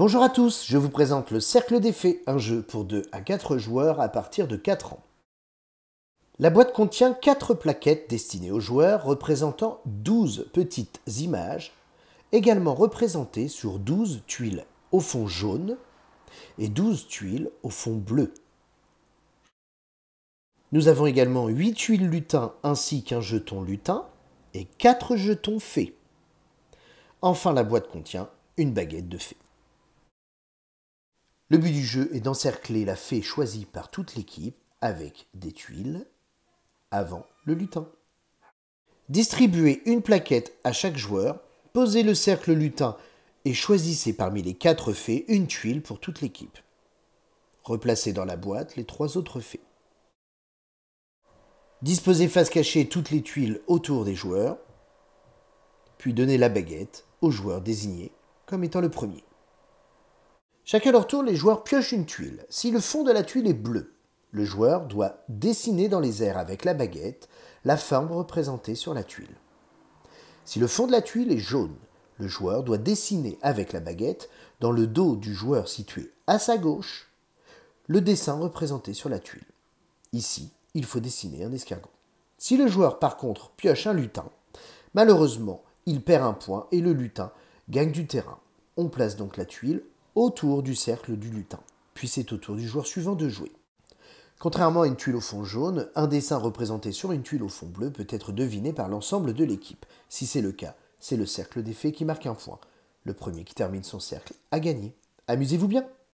Bonjour à tous, je vous présente le Cercle des Fées, un jeu pour 2 à 4 joueurs à partir de 4 ans. La boîte contient 4 plaquettes destinées aux joueurs représentant 12 petites images, également représentées sur 12 tuiles au fond jaune et 12 tuiles au fond bleu. Nous avons également 8 tuiles lutins ainsi qu'un jeton lutin et 4 jetons fées. Enfin, la boîte contient une baguette de fées. Le but du jeu est d'encercler la fée choisie par toute l'équipe avec des tuiles avant le lutin. Distribuez une plaquette à chaque joueur, posez le cercle lutin et choisissez parmi les quatre fées une tuile pour toute l'équipe. Replacez dans la boîte les trois autres fées. Disposez face cachée toutes les tuiles autour des joueurs, puis donnez la baguette au joueur désigné comme étant le premier. Chacun leur tour, les joueurs piochent une tuile. Si le fond de la tuile est bleu, le joueur doit dessiner dans les airs avec la baguette la forme représentée sur la tuile. Si le fond de la tuile est jaune, le joueur doit dessiner avec la baguette dans le dos du joueur situé à sa gauche le dessin représenté sur la tuile. Ici, il faut dessiner un escargot. Si le joueur par contre pioche un lutin, malheureusement, il perd un point et le lutin gagne du terrain. On place donc la tuile autour du cercle du lutin, puis c'est au tour du joueur suivant de jouer. Contrairement à une tuile au fond jaune, un dessin représenté sur une tuile au fond bleu peut être deviné par l'ensemble de l'équipe. Si c'est le cas, c'est le cercle des qui marque un point. Le premier qui termine son cercle a gagné. Amusez-vous bien